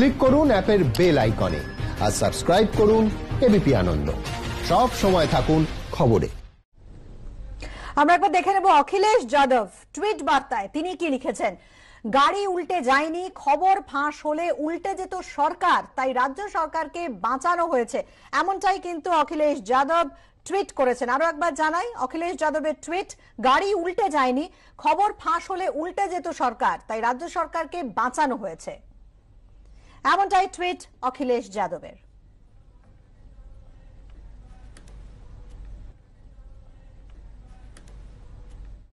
click করুন অ্যাপের bell আইকনে আর সাবস্ক্রাইব করুন এবিপি আনন্দ সব সময় থাকুন খবরে আমরা একবার দেখে নেব অখিলেশ যাদব টুইট বার্তায় তিনি কি লিখেছেন গাড়ি উল্টে যায়নি খবর ফাঁস হলে উল্টে যেত সরকার তাই রাজ্য সরকারকে বাঁচানো হয়েছে এমনটাই কিন্তু অখিলেশ যাদব টুইট করেছেন আরো একবার জানাই অখিলেশ যাদবের টুইট গাড়ি উল্টে যায়নি খবর ফাঁস হলে উল্টে যেত সরকার তাই রাজ্য সরকারকে বাঁচানো হয়েছে এমনটাই টুইট অখিলেশ যাদবের